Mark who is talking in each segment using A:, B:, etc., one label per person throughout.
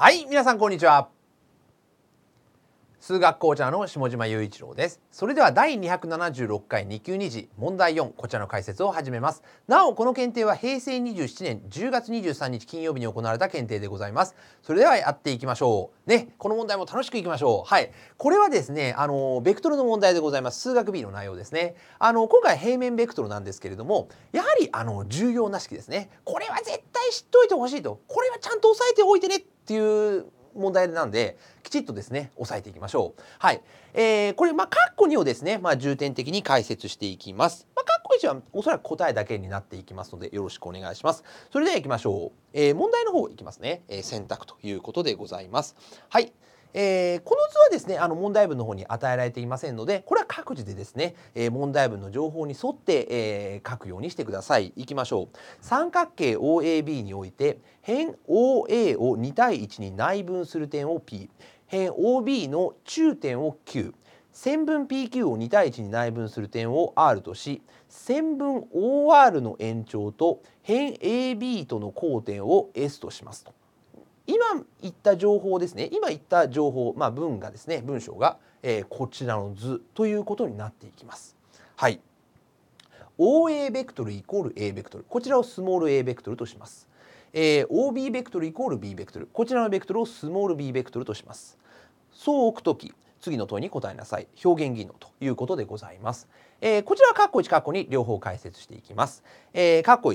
A: はい皆さんこんにちは数学講座の下島雄一郎ですそれでは第276回2級2次問題4こちらの解説を始めますなおこの検定は平成27年10月23日金曜日に行われた検定でございますそれではやっていきましょうねこの問題も楽しくいきましょうはいこれはですねあのベクトルの問題でございます数学 B の内容ですねあの今回平面ベクトルなんですけれどもやはりあの重要な式ですねこれは絶しといてほしいとこれはちゃんと押さえておいてねっていう問題なんできちっとですね押さえていきましょう。はい、えー、これまあ括弧2をですねまあ、重点的に解説していきます。まあ括弧1はおそらく答えだけになっていきますのでよろしくお願いします。それでは行きましょう。えー、問題の方いきますね。えー、選択ということでございます。はい。えー、この図はですねあの問題文の方に与えられていませんのでこれは各自でですね、えー、問題文の情報に沿って、えー、書くようにしてください。いきましょう三角形 OAB において辺 OA を2対1に内分する点を P 辺 OB の中点を Q 線分 PQ を2対1に内分する点を R とし線分 OR の延長と辺 AB との交点を S としますと。今言った情報ですね今言った情報、まあ、文がですね文章が、えー、こちらの図ということになっていきます。はい OA ベクトルイコール A ベクトルこちらをスモール a ベクトルとします。えー、OB ベクトルイコール B ベクトルこちらのベクトルをスモール b ベクトルとします。そう置くとき次の問いに答えなさい表現技能ということでございます。えー、こちらは括弧1括弧2両方解説していきます。え括弧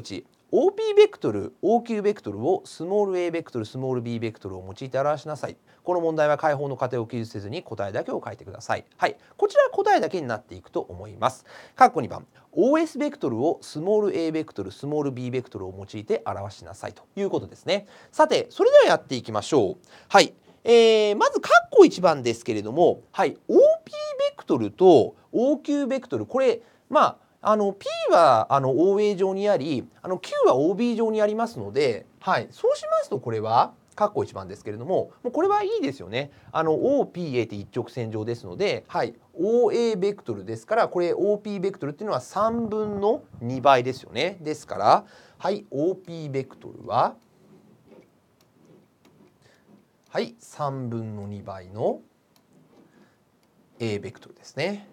A: OP ベクトル OQ ベクトルをスモール a ベクトルスモール b ベクトルを用いて表しなさいこの問題は解法の過程を記述せずに答えだけを書いてくださいはいこちら答えだけになっていくと思います括弧2番 OS ベクトルをスモール a ベクトルスモール b ベクトルを用いて表しなさいということですねさてそれではやっていきましょうはいえー、まず括弧1番ですけれどもはい OP ベクトルと OQ ベクトルこれまああの P はあの OA 上にありあの Q は OB 上にありますので、はい、そうしますとこれは括弧1番ですけれどももうこれはいいですよね。あの OPA って一直線上ですので、はい、OA ベクトルですからこれ OP ベクトルっていうのは3分の2倍ですよね。ですからはい OP ベクトルははい3分の2倍の A ベクトルですね。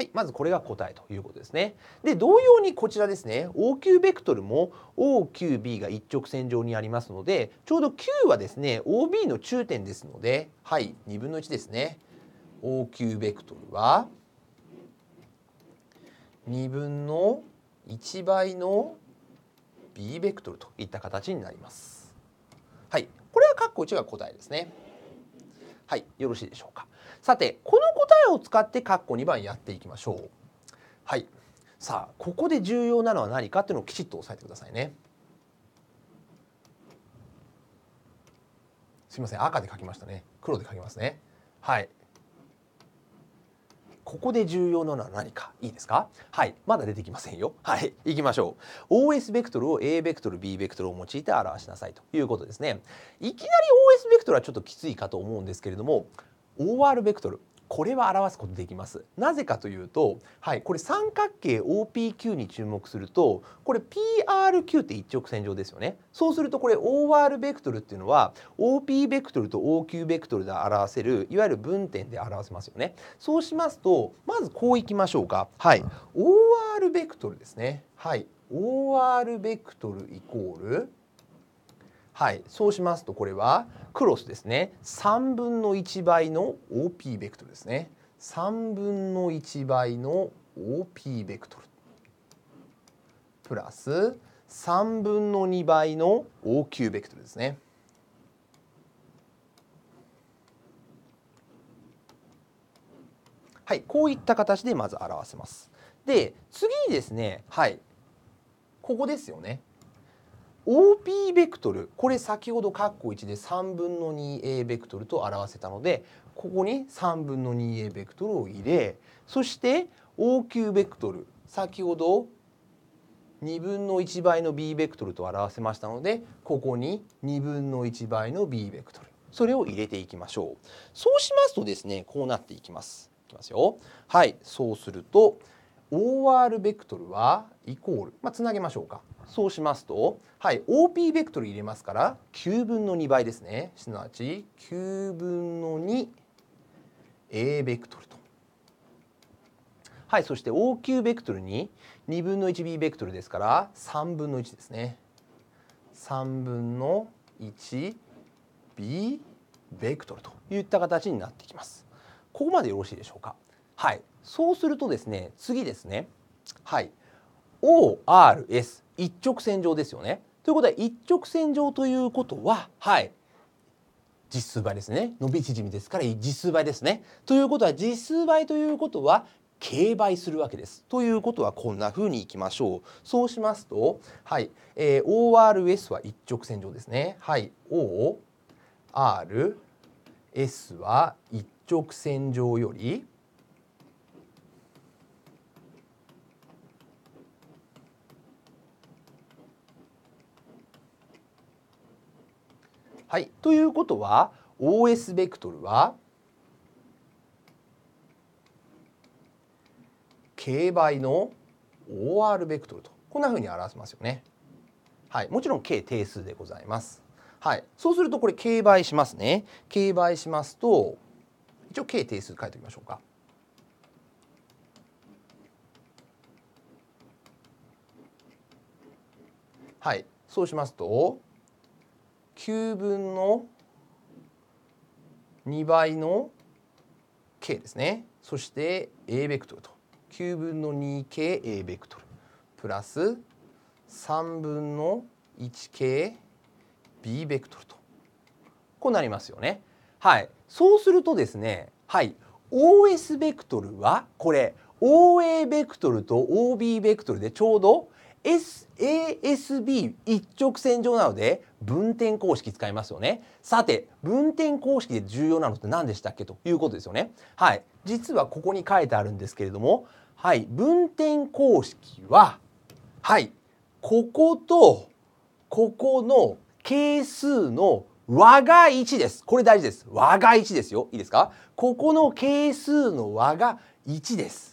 A: はい、まずこれが答えということですね。で、同様にこちらですね、OQ ベクトルも OQB が一直線上にありますので、ちょうど Q はですね、OB の中点ですので、はい、2分の1ですね。OQ ベクトルは、2分の1倍の B ベクトルといった形になります。はい、これは括弧1が答えですね。はい、よろしいでしょうか。さてこの答えを使って括弧2番やっていきましょう。はいさあここで重要なのは何かっていうのをきちっと押さえてくださいね。すいません赤で書きましたね黒で書きますねはいここで重要なのは何かいいですかはいまだ出てきませんよはい行きましょう OS ベクトルを A ベクトル B ベクトルを用いて表しなさいということですねいきなり OS ベクトルはちょっときついかと思うんですけれども OR ベクトルこれは表すことできます。なぜかというと、はい、これ三角形 OPQ に注目すると、これ PRQ って一直線上ですよね。そうするとこれ OR ベクトルっていうのは OP ベクトルと OQ ベクトルで表せるいわゆる分点で表せますよね。そうしますと、まずこういきましょうか。はい、OR ベクトルですね。はい、OR ベクトルイコールはい、そうしますとこれはクロスですね。3分の1倍の OP ベクトルですね。3分の1倍の OP ベクトルプラス3分の2倍の OQ ベクトルですね。はい、こういった形でまず表せます。で次にですねはいここですよね OP ベクトルこれ先ほど括弧1で3分の 2a ベクトルと表せたのでここに3分の 2a ベクトルを入れそして OQ ベクトル先ほど2分の1倍の b ベクトルと表せましたのでここに2分の1倍の b ベクトルそれを入れていきましょうそうしますとですねこうなっていきますいきますよはいそうすると OR ベクトルはイコール、まあ、つなげましょうか。そうしますと、はい、OP ベクトル入れますから9分の2倍ですね。すなわち9分の 2A ベクトルと。はい、そして OQ ベクトルに2分の 1B ベクトルですから3分の1ですね。3分の 1B ベクトルといった形になってきます。ここまでよろしいでしょうか。はい、そうするとですね次ですねはい ORS 一直線上ですよね。ということは一直線上ということははい実数倍ですね伸び縮みですから実数倍ですね。ということは実数倍ということは軽倍するわけです。ということはこんな風にいきましょう。そうしますと、はい、えー、ORS は一直線上ですね。はい、ORS は一直線上よりはい、ということは OS ベクトルは K 倍の OR ベクトルとこんなふうに表せますよね。はい、もちろん K 定数でございます。はい、そうするとこれ K 倍しますね。K 倍しますと一応 K 定数書いておきましょうか。はい、そうしますと9分の2倍の k ですねそして a ベクトルと9分の 2kA ベクトルプラス3分の 1kB ベクトルとこうなりますよね。はい、そうするとですね、はい、OS ベクトルはこれ OA ベクトルと OB ベクトルでちょうど S、ASB 一直線上なので分点公式使いますよね。さて、分点公式で重要なのって何でしたっけということですよね。はい。実はここに書いてあるんですけれども、はい。分点公式は、はい。ここと、ここの係数の和が1です。これ大事です。和が1ですよ。いいですかここの係数の和が1です。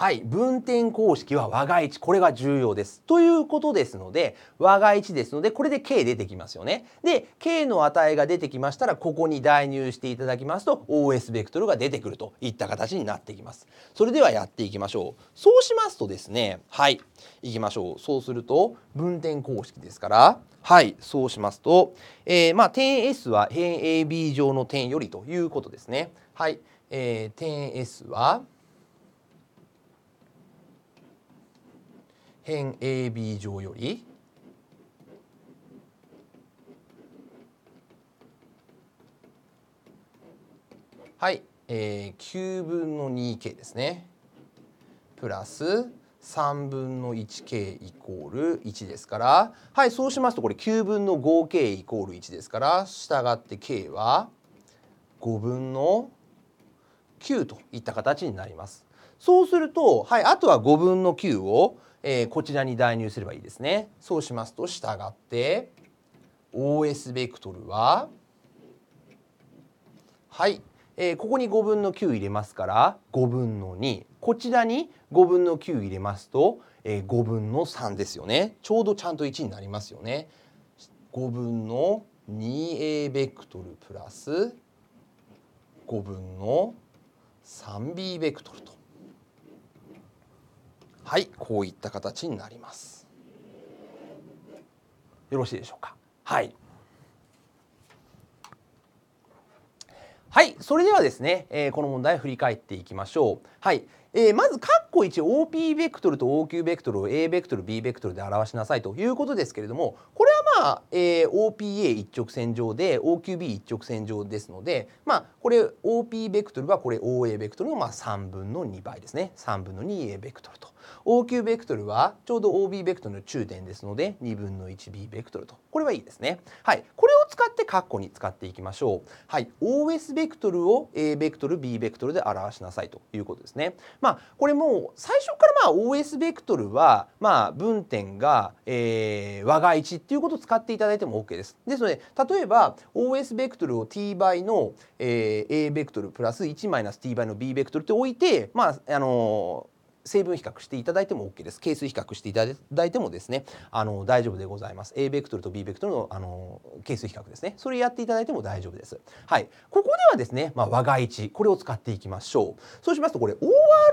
A: はい、分点公式は和が1これが重要です。ということですので和が1ですのでこれで k 出てきますよね。で k の値が出てきましたらここに代入していただきますと OS ベクトルが出てくるといった形になってきます。それではやっていきましょう。そうしますとですねはいいきましょう。そうすると分点公式ですからはいそうしますと、えー、まあ点 S は辺 AB 上の点よりということですね。はい、えー、点 S は辺 AB 上よりはい、えー、9分の 2k ですねプラス3分の 1k イコール1ですからはいそうしますとこれ9分の 5k イコール1ですからしたがって k は5分の9といった形になります。そうすると、はい、あとは5分の9をえー、こちらに代入すればいいですね。そうしますと従って OS ベクトルははい、えー、ここに5分の9入れますから5分の2こちらに5分の9入れますと、えー、5分の3ですよねちょうどちゃんと1になりますよね。5分の 2a ベクトルプラス5分の 3b ベクトルとはいこういった形になりますよろしいでしょうかはいはいそれではですね、えー、この問題を振り返っていきましょうはいえー、まず括弧1 OP ベクトルと OQ ベクトルを A ベクトル B ベクトルで表しなさいということですけれどもこれはまあ、えー、OPA 一直線上で OQB 一直線上ですのでまあこれ OP ベクトルはこれ OA ベクトルのまあ3分の2倍ですね3分の 2A ベクトルと OQ ベクトルはちょうど OB ベクトルの中点ですので2分の 1B ベクトルとこれはいいですねはいこれを使って括弧に使っていきましょうはい OS ベクトルを A ベクトル B ベクトルで表しなさいということですねまあ、これもう最初からまあ OS ベクトルはまあ分点が、えー、和が1っていうことを使っていただいても OK です。ですので例えば OS ベクトルを t 倍の、えー、a ベクトルプラス1マイナス t 倍の b ベクトルって置いてまああのー成分比較していただいても OK です。係数比較していただいてもですね、あの大丈夫でございます。A ベクトルと B ベクトルのあの係数比較ですね。それやっていただいても大丈夫です。はい。ここではですね、まあ、和が1、これを使っていきましょう。そうしますと、これ OR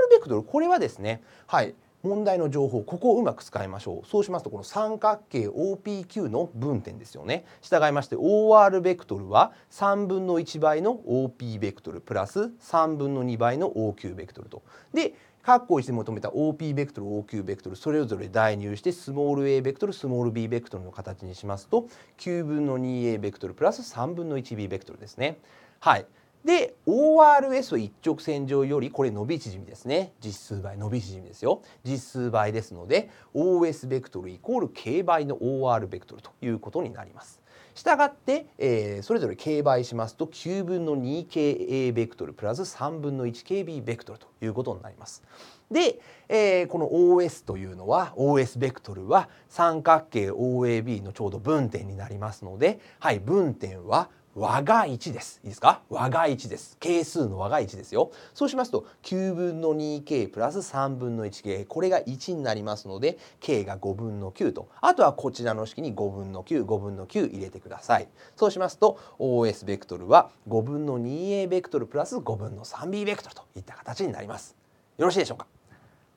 A: ベクトル、これはですね、はい。問題の情報ここをうまく使いましょうそうしますとこの三角形 OPQ の分点ですよね従いまして OR ベクトルは3分の1倍の OP ベクトルプラス3分の2倍の OQ ベクトルとで括弧1で求めた OP ベクトル OQ ベクトルそれぞれ代入してスモール a ベクトルスモール b ベクトルの形にしますと9分の 2a ベクトルプラス3分の 1b ベクトルですね。はい、で ORS は一直線上よりこれ伸び縮みですね実数倍伸び縮みですよ実数倍ですので OS ベクトルイコール k 倍の OR ベクトルということになります。したがって、えー、それぞれ競売しますと9分の 2KA ベクトルプラス3分の 1KB ベクトルということになります。で、えー、この OS というのは OS ベクトルは三角形 OAB のちょうど分点になりますので、はい、分点は和が1です。いいですか和が1です。係数の和が1ですよ。そうしますと、9分の 2k プラス3分の 1k、これが1になりますので、k が5分の9と、あとはこちらの式に5分の9、5分の9入れてください。そうしますと、OS ベクトルは5分の 2a ベクトルプラス5分の 3b ベクトルといった形になります。よろしいでしょうか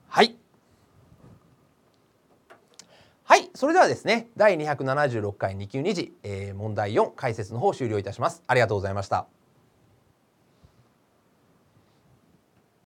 A: はい。はい、それではですね、第二百七十六回二級二次、えー、問題四解説の方終了いたします。ありがとうございました。